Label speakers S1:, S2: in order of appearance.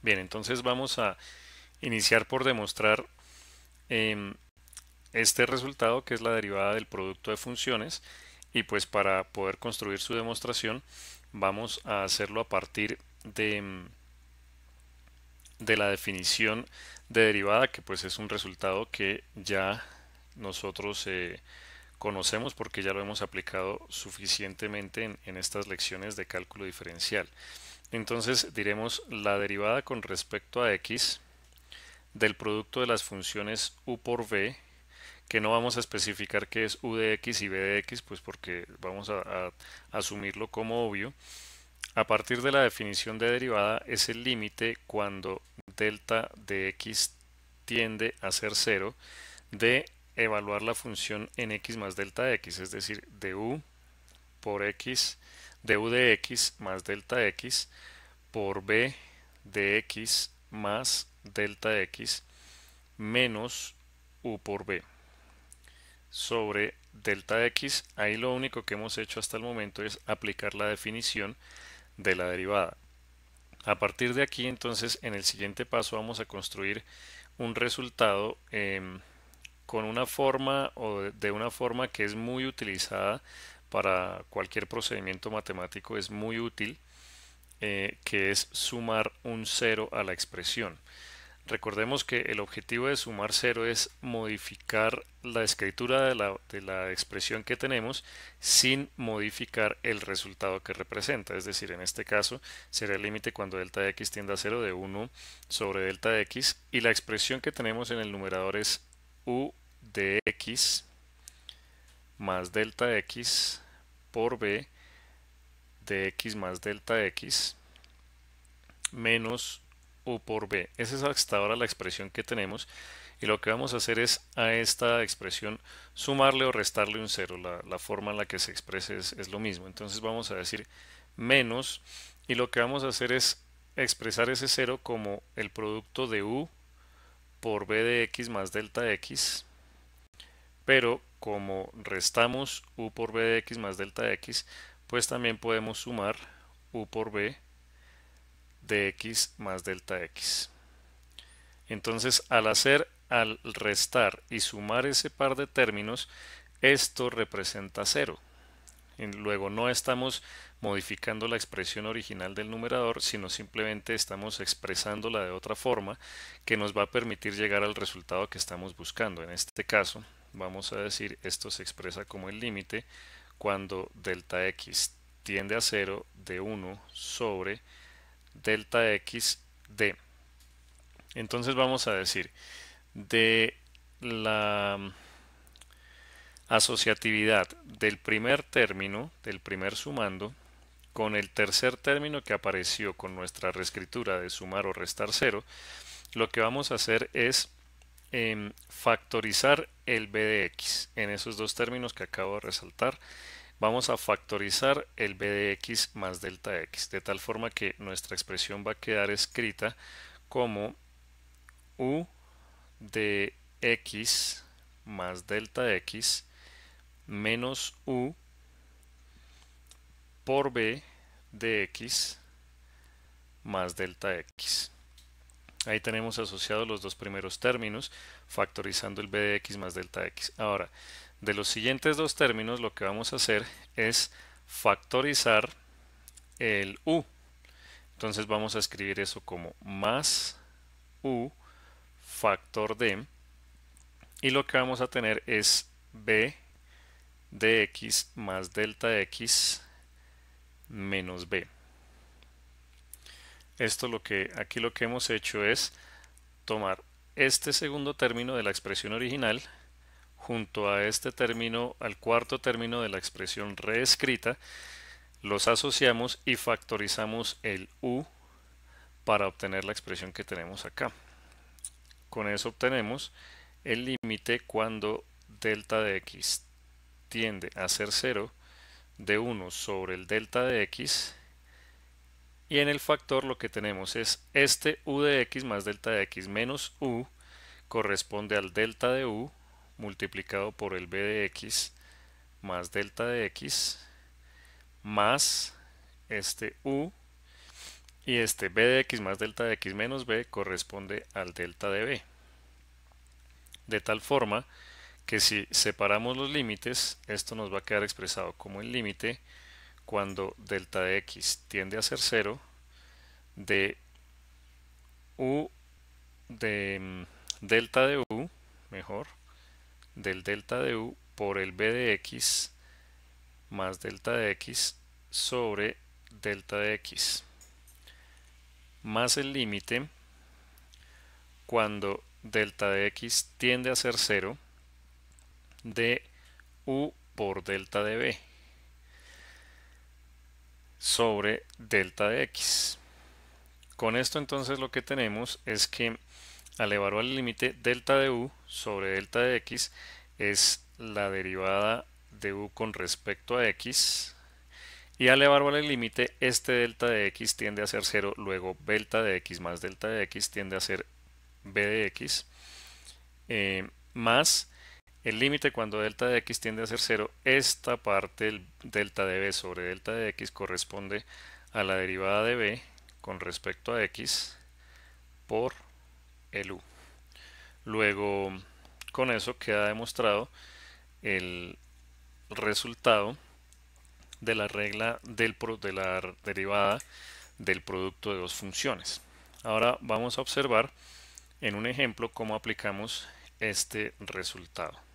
S1: Bien, entonces vamos a iniciar por demostrar em, este resultado que es la derivada del producto de funciones y pues para poder construir su demostración vamos a hacerlo a partir de, em, la definición de derivada que pues es un resultado que ya nosotros eh, conocemos porque ya lo hemos aplicado suficientemente en estas lecciones de cálculo diferencial. Entonces diremos la derivada con respecto a x del producto de las funciones u por v, que no vamos a especificar que es u de x y v de x, pues porque vamos a, asumirlo como obvio. A partir de la definición de derivada es el límite cuando delta de x tiende a ser 0 de evaluar la función en x más delta de x, es decir, de u por x u de x más delta x por b de x más delta x menos u por b sobre delta x. Ahí lo único que hemos hecho hasta el momento es aplicar la definición de la derivada. A partir de aquí entonces en el siguiente paso vamos a construir un resultado em, con una forma o de una forma que es muy utilizada para cualquier procedimiento matemático es muy útil, eh, que es sumar un cero a la expresión. Recordemos que el objetivo de sumar cero es modificar la escritura de la, de la, expresión que tenemos sin modificar el resultado que representa. Es decir, en este caso será el límite cuando delta de x tiende a 0 de 1 sobre delta de x y la expresión que tenemos en el numerador es u de x más delta x por b de x más delta x menos u por b. Esa es hasta ahora la expresión que tenemos y lo que vamos a hacer es a esta expresión sumarle o restarle un cero. La, forma en la que se expresa es, lo mismo. Entonces vamos a decir menos y lo que vamos a hacer es expresar ese cero como el producto de u por b de x más delta x pero como restamos u por b de x más delta x, pues también podemos sumar u por b de x más delta x. Entonces, al hacer, al restar y sumar ese par de términos, esto representa 0. Luego no estamos modificando la expresión original del numerador, sino simplemente estamos expresándola de otra forma que nos va a permitir llegar al resultado que estamos buscando. En este caso, vamos a decir esto se expresa como el límite cuando delta x tiende a 0 de 1 sobre delta x d. Entonces vamos a decir de la asociatividad del primer término, del primer sumando, con el tercer término que apareció con nuestra reescritura de sumar o restar 0, lo que vamos a hacer es em, factorizar el b de x. En esos dos términos que acabo de resaltar, vamos a factorizar el b de x más delta x, de tal forma que nuestra expresión va a quedar escrita como u de x más delta x menos u por b de x más delta x. Ahí tenemos asociados los dos primeros términos, factorizando el b de x más delta x. Ahora, de los siguientes dos términos lo que vamos a hacer es factorizar el u. Entonces vamos a escribir eso como más u factor de y lo que vamos a tener es b de x más delta x menos b. Esto lo que aquí lo que hemos hecho es tomar este segundo término de la expresión original junto a este término, al cuarto término de la expresión reescrita, los asociamos y factorizamos el u para obtener la expresión que tenemos acá. Con eso obtenemos el límite cuando delta de x tiende a ser 0 de 1 sobre el delta de x y en el factor lo que tenemos es este u de x más delta de x menos u corresponde al delta de u multiplicado por el b de x más delta de x más este u y este b de x más delta de x menos b corresponde al delta de b. De tal forma que si separamos los límites, esto nos va a quedar expresado como el límite cuando delta de x tiende a ser 0 de u de mm, delta de u mejor del delta de u por el b de x más delta de x sobre delta de x más el límite cuando delta de x tiende a ser 0 de u por delta de b sobre delta de x. Con esto entonces lo que tenemos es que al evaluar el límite delta de u sobre delta de x es la derivada de u con respecto a x y al evaluar el límite este delta de x tiende a ser 0 luego delta de x más delta de x tiende a ser b de x eh, más el límite cuando delta de x tiende a ser 0, esta parte delta de b sobre delta de x corresponde a la derivada de b con respecto a x por el u. Luego, con eso queda demostrado el resultado de la regla del de la derivada del producto de dos funciones. Ahora vamos a observar en un ejemplo cómo aplicamos este resultado.